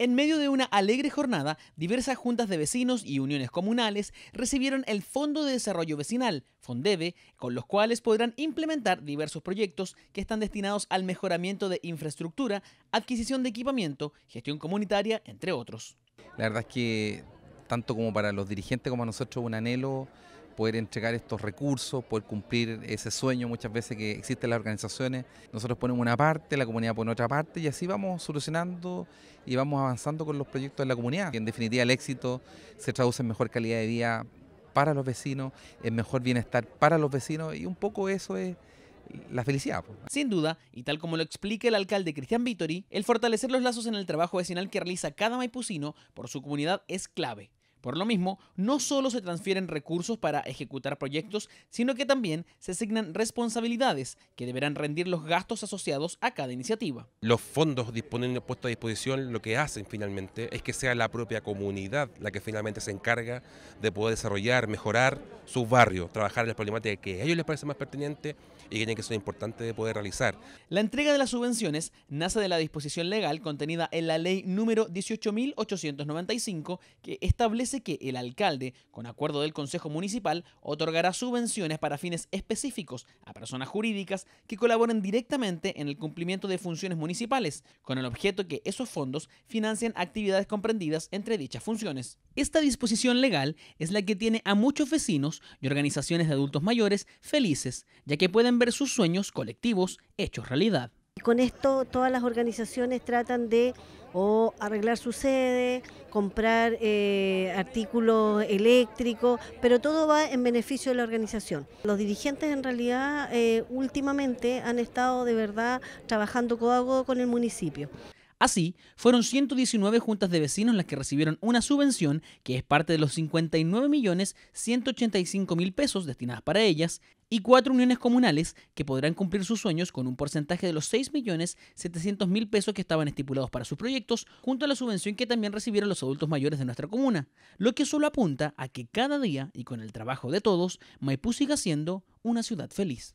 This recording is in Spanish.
En medio de una alegre jornada, diversas juntas de vecinos y uniones comunales recibieron el Fondo de Desarrollo Vecinal, Fondeve, con los cuales podrán implementar diversos proyectos que están destinados al mejoramiento de infraestructura, adquisición de equipamiento, gestión comunitaria, entre otros. La verdad es que tanto como para los dirigentes como para nosotros un anhelo poder entregar estos recursos, poder cumplir ese sueño muchas veces que existen las organizaciones. Nosotros ponemos una parte, la comunidad pone otra parte y así vamos solucionando y vamos avanzando con los proyectos de la comunidad. en definitiva el éxito se traduce en mejor calidad de vida para los vecinos, en mejor bienestar para los vecinos y un poco eso es la felicidad. Sin duda, y tal como lo explica el alcalde Cristian Vitori, el fortalecer los lazos en el trabajo vecinal que realiza cada maipucino por su comunidad es clave por lo mismo, no solo se transfieren recursos para ejecutar proyectos, sino que también se asignan responsabilidades que deberán rendir los gastos asociados a cada iniciativa. Los fondos disponibles puestos a disposición lo que hacen finalmente es que sea la propia comunidad la que finalmente se encarga de poder desarrollar, mejorar su barrio, trabajar en las problemática que a ellos les parece más pertinente y que son importantes de poder realizar. La entrega de las subvenciones nace de la disposición legal contenida en la ley número 18.895 que establece que el alcalde, con acuerdo del Consejo Municipal, otorgará subvenciones para fines específicos a personas jurídicas que colaboren directamente en el cumplimiento de funciones municipales, con el objeto que esos fondos financien actividades comprendidas entre dichas funciones. Esta disposición legal es la que tiene a muchos vecinos y organizaciones de adultos mayores felices, ya que pueden ver sus sueños colectivos hechos realidad con esto todas las organizaciones tratan de o arreglar su sede, comprar eh, artículos eléctricos, pero todo va en beneficio de la organización. Los dirigentes en realidad eh, últimamente han estado de verdad trabajando codo con el municipio. Así, fueron 119 juntas de vecinos las que recibieron una subvención que es parte de los 59.185.000 pesos destinadas para ellas y cuatro uniones comunales que podrán cumplir sus sueños con un porcentaje de los 6.700.000 pesos que estaban estipulados para sus proyectos, junto a la subvención que también recibieron los adultos mayores de nuestra comuna, lo que solo apunta a que cada día y con el trabajo de todos, Maipú siga siendo una ciudad feliz.